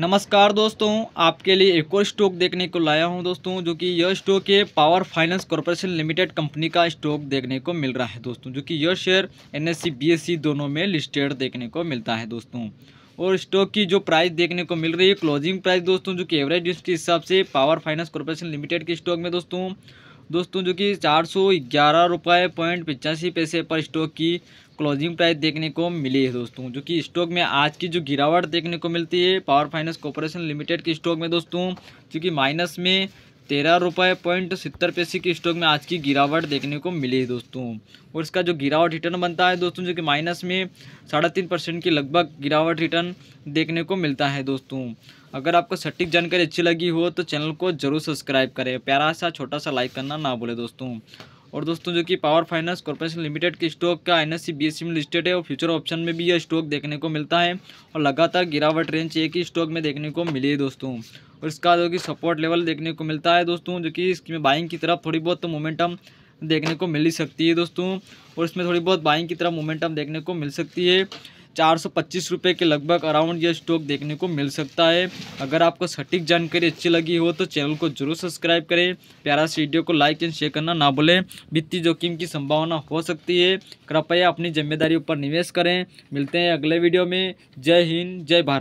नमस्कार दोस्तों आपके लिए एक और स्टॉक देखने को लाया हूं दोस्तों जो कि यह स्टॉक है power finance corporation limited company का स्टॉक देखने को मिल रहा है दोस्तों जो कि यह शेयर एनएससी बीएससी दोनों में लिस्टेड देखने को मिलता है दोस्तों और स्टॉक की जो प्राइस देखने को मिल रही है क्लोजिंग प्राइस दोस्तों जो कि एवरेज के हिसाब से पावर फाइनेंस कॉरपोरेशन लिमिटेड के स्टॉक में दोस्तों दोस्तों जो कि चार सौ ग्यारह रुपये पॉइंट पचासी पैसे पर स्टॉक की क्लोजिंग प्राइस देखने को मिली है दोस्तों जो कि स्टॉक में आज की जो गिरावट देखने को मिलती है पावर फाइनेंस कॉरपोरेशन लिमिटेड के स्टॉक में दोस्तों जो कि माइनस में तेरह रुपये पॉइंट सत्तर पैसे की स्टॉक में आज की गिरावट देखने को मिली है दोस्तों और इसका जो गिरावट रिटर्न बनता है दोस्तों जो कि माइनस में साढ़े तीन परसेंट की लगभग गिरावट रिटर्न देखने को मिलता है दोस्तों अगर आपको सटीक जानकारी अच्छी लगी हो तो चैनल को जरूर सब्सक्राइब करें प्यारा सा छोटा सा लाइक करना ना भूलें दोस्तों और दोस्तों जो कि पावर फाइनेंस कॉर्पोरेशन लिमिटेड के स्टॉक का एन एस e, e में लिस्टेड है और फ्यूचर ऑप्शन में भी यह स्टॉक देखने को मिलता है और लगातार गिरावट रेंज एक ही स्टॉक में देखने को मिली है दोस्तों और इसका जो कि सपोर्ट लेवल देखने को मिलता है दोस्तों जो कि इसमें बाइंग की तरफ थोड़ी बहुत तो मोमेंटम देखने को मिल ही सकती है दोस्तों और इसमें थोड़ी बहुत बाइंग की तरफ मोमेंटम देखने को मिल सकती है चार सौ पच्चीस रुपये के लगभग अराउंड ये स्टॉक देखने को मिल सकता है अगर आपको सटीक जानकारी अच्छी लगी हो तो चैनल को जरूर सब्सक्राइब करें प्यारा से वीडियो को लाइक एंड शेयर करना ना भूलें वित्तीय जोखिम की संभावना हो सकती है कृपया अपनी जिम्मेदारी ऊपर निवेश करें मिलते हैं अगले वीडियो में जय हिंद जय भारत